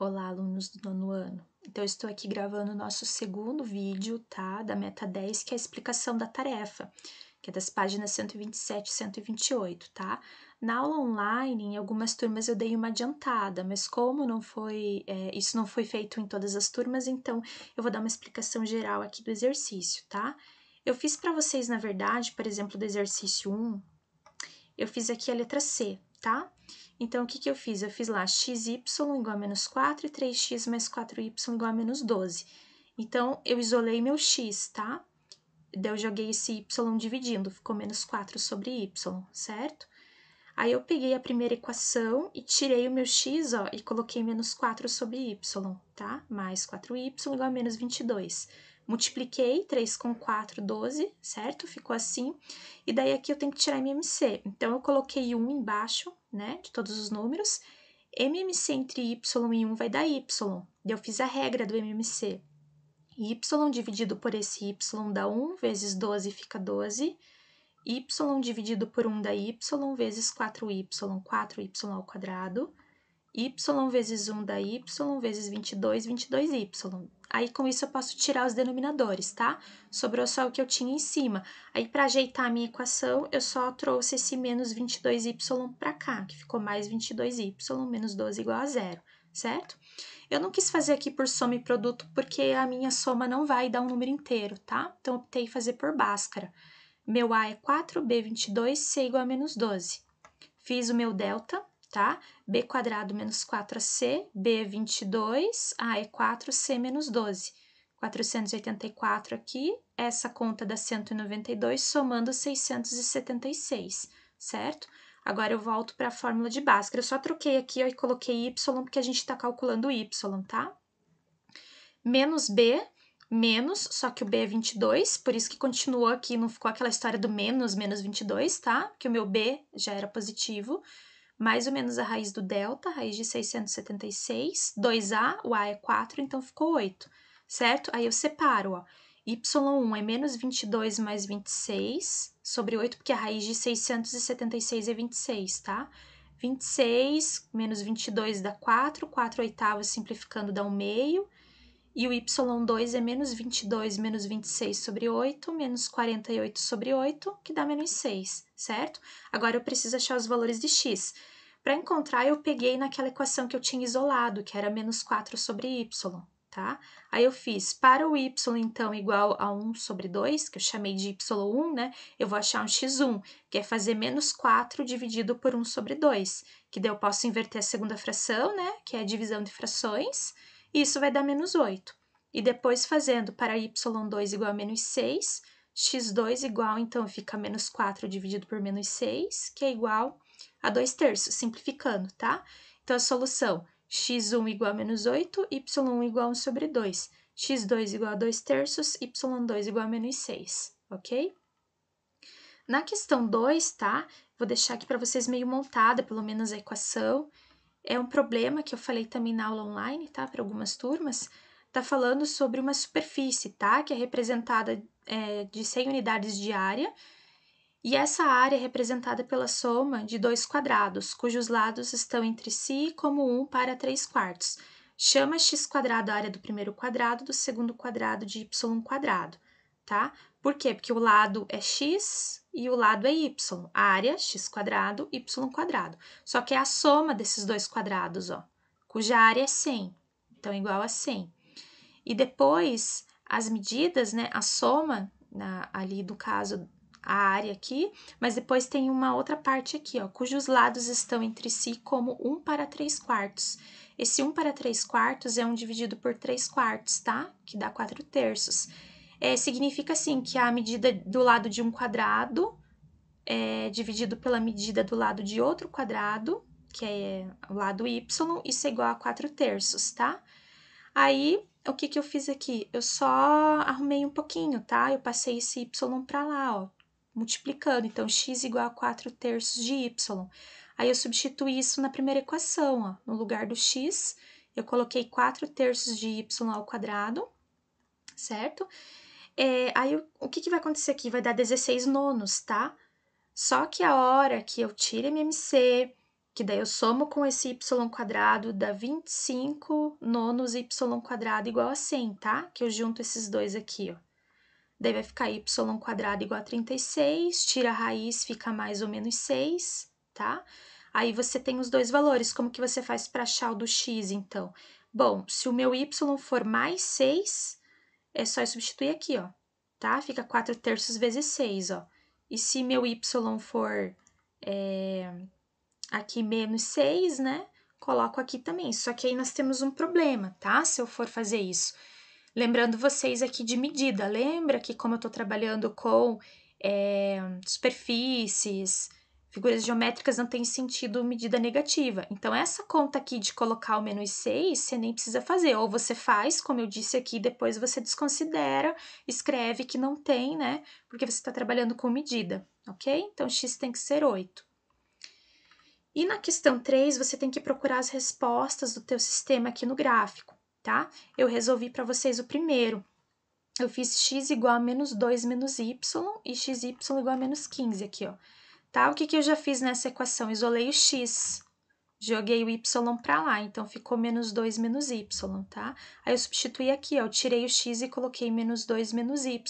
Olá, alunos do nono ano. Então, estou aqui gravando o nosso segundo vídeo, tá? Da meta 10, que é a explicação da tarefa, que é das páginas 127 e 128, tá? Na aula online, em algumas turmas eu dei uma adiantada, mas como não foi, é, isso não foi feito em todas as turmas, então eu vou dar uma explicação geral aqui do exercício, tá? Eu fiz para vocês, na verdade, por exemplo, do exercício 1, eu fiz aqui a letra C, tá? Então, o que, que eu fiz? Eu fiz lá xy igual a menos 4 e 3x mais 4y igual a menos 12. Então, eu isolei meu x, tá? Daí, eu joguei esse y dividindo, ficou menos 4 sobre y, certo? Aí, eu peguei a primeira equação e tirei o meu x, ó, e coloquei menos 4 sobre y, tá? Mais 4y igual a menos 22 multipliquei 3 com 4, 12, certo? Ficou assim. E daí aqui eu tenho que tirar MMC. Então, eu coloquei 1 embaixo, né, de todos os números. MMC entre Y e 1 vai dar Y. Eu fiz a regra do MMC. Y dividido por esse Y dá 1, vezes 12 fica 12 y dividido por 1 dá y vezes 4y, 4y ao quadrado, y vezes 1 dá y vezes 22, 22y. Aí, com isso, eu posso tirar os denominadores, tá? Sobrou só o que eu tinha em cima. Aí, para ajeitar a minha equação, eu só trouxe esse menos 22y para cá, que ficou mais 22y menos 12 igual a zero, certo? Eu não quis fazer aqui por soma e produto, porque a minha soma não vai dar um número inteiro, tá? Então, optei fazer por báscara. Meu A é 4, B22, é C é igual a menos 12. Fiz o meu delta, tá? b quadrado menos 4ac, b é 22, a é 4c é menos 12. 484 aqui, essa conta dá 192, somando 676, certo? Agora eu volto para a fórmula de Bhaskara. Eu só troquei aqui ó, e coloquei y, porque a gente está calculando y, tá? Menos b, menos, só que o b é 22, por isso que continuou aqui, não ficou aquela história do menos, menos 22, tá? Que o meu b já era positivo mais ou menos a raiz do delta, raiz de 676, 2a, o a é 4, então ficou 8, certo? Aí eu separo, ó, y1 é menos 22 mais 26 sobre 8, porque a raiz de 676 é 26, tá? 26 menos 22 dá 4, 4 oitavos simplificando dá 1 meio, e o y2 é menos 22 menos 26 sobre 8, menos 48 sobre 8, que dá menos 6, certo? Agora eu preciso achar os valores de x. Para encontrar, eu peguei naquela equação que eu tinha isolado, que era menos 4 sobre y, tá? Aí eu fiz para o y, então, igual a 1 sobre 2, que eu chamei de y1, né? Eu vou achar um x1, que é fazer menos 4 dividido por 1 sobre 2, que daí eu posso inverter a segunda fração, né? Que é a divisão de frações isso vai dar menos 8. E depois, fazendo para y2 igual a menos 6, x2 igual, então, fica menos 4 dividido por menos 6, que é igual a 2 terços, simplificando, tá? Então, a solução, x1 igual a menos 8, y1 igual a 1 sobre 2. x2 igual a 2 terços, y2 igual a menos 6, ok? Na questão 2, tá? Vou deixar aqui para vocês meio montada, pelo menos, a equação é um problema que eu falei também na aula online, tá? Para algumas turmas, tá falando sobre uma superfície, tá? Que é representada é, de 100 unidades de área, e essa área é representada pela soma de dois quadrados, cujos lados estão entre si como 1 para 3 quartos. Chama x quadrado a área do primeiro quadrado, do segundo quadrado de y quadrado, tá? Por quê? Porque o lado é x e o lado é y, área é x quadrado, y quadrado. Só que é a soma desses dois quadrados, ó, cuja área é 100, então igual a 100. E depois as medidas, né, a soma na, ali do caso a área aqui, mas depois tem uma outra parte aqui, ó, cujos lados estão entre si como 1 para 3 quartos. Esse 1 para 3 quartos é 1 dividido por 3 quartos, tá? Que dá 4 terços é, significa assim que a medida do lado de um quadrado é dividido pela medida do lado de outro quadrado, que é o lado y, isso é igual a 4 terços, tá? Aí, o que, que eu fiz aqui? Eu só arrumei um pouquinho, tá? Eu passei esse y para lá, ó, multiplicando. Então, x igual a 4 terços de y. Aí, eu substituí isso na primeira equação, ó. No lugar do x, eu coloquei 4 terços de y ao quadrado, certo? É, aí o que, que vai acontecer aqui? Vai dar 16 nonos, tá? Só que a hora que eu tiro MMC, que daí eu somo com esse y quadrado, dá 25 nonos y quadrado igual a 100, tá? Que eu junto esses dois aqui, ó. Daí vai ficar y quadrado igual a 36, tira a raiz, fica mais ou menos 6, tá? Aí você tem os dois valores, como que você faz para achar o do x, então? Bom, se o meu y for mais 6, é só substituir aqui, ó, tá? Fica 4 terços vezes 6, ó. E se meu y for é, aqui menos 6, né? Coloco aqui também. Só que aí nós temos um problema, tá? Se eu for fazer isso. Lembrando vocês aqui de medida. Lembra que como eu estou trabalhando com é, superfícies, Figuras geométricas não têm sentido medida negativa. Então, essa conta aqui de colocar o menos 6, você nem precisa fazer. Ou você faz, como eu disse aqui, depois você desconsidera, escreve que não tem, né? Porque você está trabalhando com medida, ok? Então, x tem que ser 8. E na questão 3, você tem que procurar as respostas do teu sistema aqui no gráfico, tá? Eu resolvi para vocês o primeiro. Eu fiz x igual a menos 2 menos y e xy igual a menos 15 aqui, ó. Tá? O que, que eu já fiz nessa equação? Isolei o x, joguei o y para lá, então ficou menos 2 menos y, tá? Aí eu substituí aqui, ó, eu tirei o x e coloquei menos 2 menos y.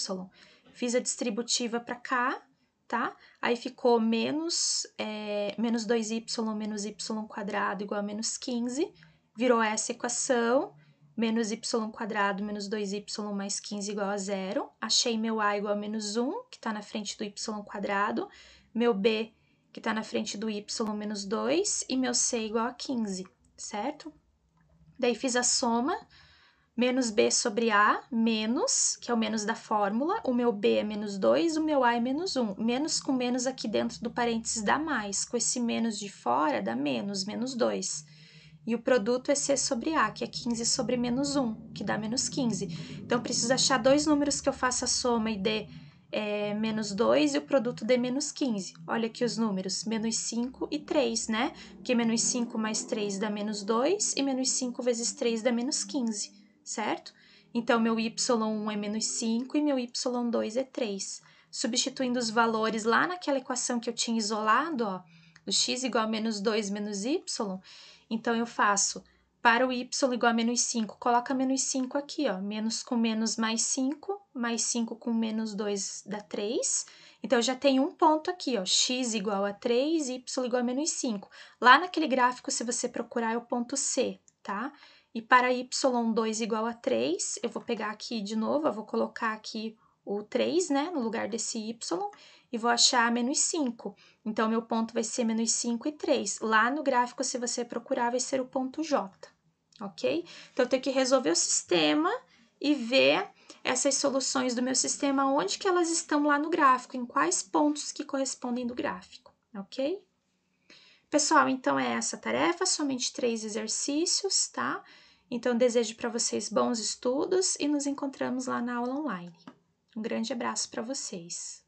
Fiz a distributiva para cá, tá? Aí ficou menos, é, menos 2y menos y quadrado igual a menos 15, virou essa equação, menos y quadrado menos 2y mais 15 igual a zero. Achei meu a igual a menos 1, que está na frente do y quadrado, meu B, que está na frente do Y, menos 2, e meu C igual a 15, certo? Daí fiz a soma, menos B sobre A, menos, que é o menos da fórmula, o meu B é menos 2, o meu A é menos 1. Menos com menos aqui dentro do parênteses dá mais, com esse menos de fora dá menos, menos 2. E o produto é C sobre A, que é 15 sobre menos 1, que dá menos 15. Então, preciso achar dois números que eu faça a soma e dê é, menos 2 e o produto de menos 15. Olha aqui os números, menos 5 e 3, né? Porque menos 5 mais 3 dá menos 2 e menos 5 vezes 3 dá menos 15, certo? Então, meu y1 é menos 5 e meu y2 é 3. Substituindo os valores lá naquela equação que eu tinha isolado, ó, do x igual a menos 2 menos y, então eu faço para o y igual a menos 5, coloca menos 5 aqui, ó. Menos com menos mais 5, mais 5 com menos 2 dá 3. Então, já tem um ponto aqui, ó, x igual a 3, y igual a menos 5. Lá naquele gráfico, se você procurar, é o ponto C, tá? E para y, 2 igual a 3, eu vou pegar aqui de novo, eu vou colocar aqui o 3, né, no lugar desse y, e vou achar menos 5. Então, meu ponto vai ser menos 5 e 3. Lá no gráfico, se você procurar, vai ser o ponto J, ok? Então, eu tenho que resolver o sistema e ver essas soluções do meu sistema, onde que elas estão lá no gráfico, em quais pontos que correspondem do gráfico, ok? Pessoal, então é essa tarefa, somente três exercícios, tá? Então, desejo para vocês bons estudos e nos encontramos lá na aula online. Um grande abraço para vocês.